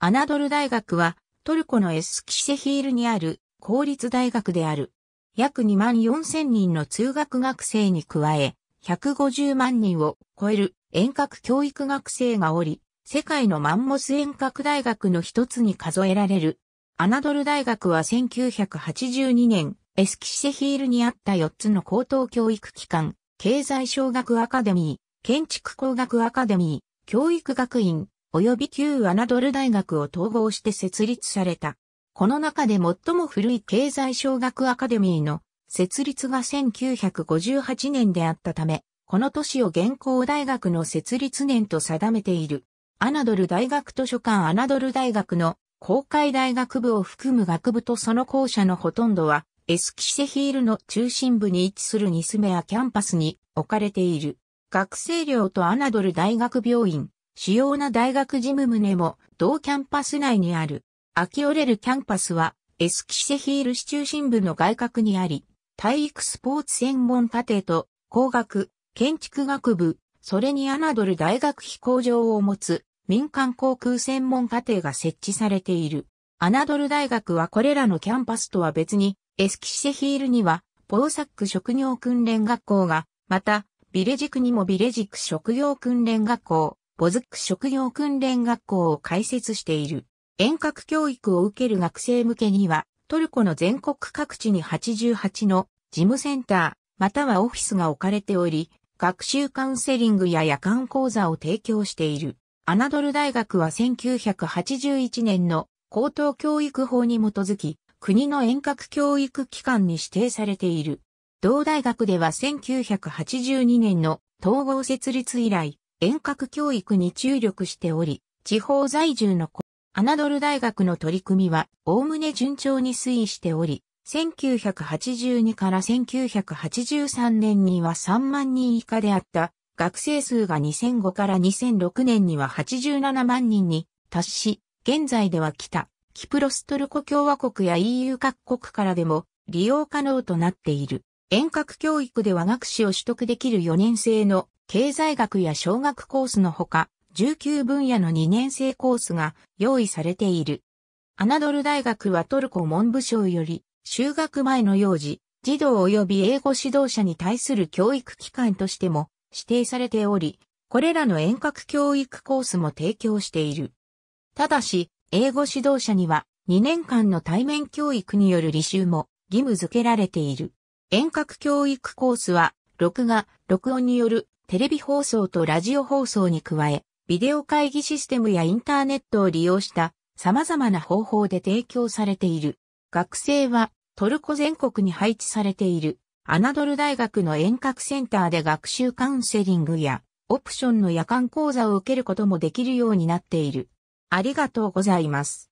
アナドル大学はトルコのエスキシセヒールにある公立大学である。約2万4千人の通学学生に加え、150万人を超える遠隔教育学生がおり、世界のマンモス遠隔大学の一つに数えられる。アナドル大学は1982年、エスキシェヒールにあった4つの高等教育機関、経済小学アカデミー、建築工学アカデミー、教育学院、及び旧アナドル大学を統合して設立された。この中で最も古い経済小学アカデミーの設立が1958年であったため、この年を現行大学の設立年と定めている。アナドル大学図書館アナドル大学の公開大学部を含む学部とその校舎のほとんどはエスキセヒールの中心部に位置するニスメアキャンパスに置かれている。学生寮とアナドル大学病院、主要な大学事務棟も同キャンパス内にある。秋折れるキャンパスはエスキシヒール市中心部の外郭にあり、体育スポーツ専門課程と工学、建築学部、それにアナドル大学飛行場を持つ民間航空専門課程が設置されている。アナドル大学はこれらのキャンパスとは別に、エスキシヒールには、ポーサック職業訓練学校が、また、ビレジクにもビレジク職業訓練学校、ボズック職業訓練学校を開設している。遠隔教育を受ける学生向けには、トルコの全国各地に88の事務センター、またはオフィスが置かれており、学習カウンセリングや夜間講座を提供している。アナドル大学は1981年の高等教育法に基づき、国の遠隔教育機関に指定されている。同大学では1982年の統合設立以来、遠隔教育に注力しており、地方在住の子、ドル大学の取り組みは、おおむね順調に推移しており、1982から1983年には3万人以下であった学生数が2005から2006年には87万人に達し、現在では北、キプロストルコ共和国や EU 各国からでも利用可能となっている。遠隔教育では学士を取得できる4年生の経済学や小学コースのほか、19分野の2年生コースが用意されている。アナドル大学はトルコ文部省より、就学前の幼児、児童及び英語指導者に対する教育機関としても指定されており、これらの遠隔教育コースも提供している。ただし、英語指導者には2年間の対面教育による履修も義務付けられている。遠隔教育コースは、録画、録音によるテレビ放送とラジオ放送に加え、ビデオ会議システムやインターネットを利用した様々な方法で提供されている。学生はトルコ全国に配置されている、アナドル大学の遠隔センターで学習カウンセリングや、オプションの夜間講座を受けることもできるようになっている。ありがとうございます。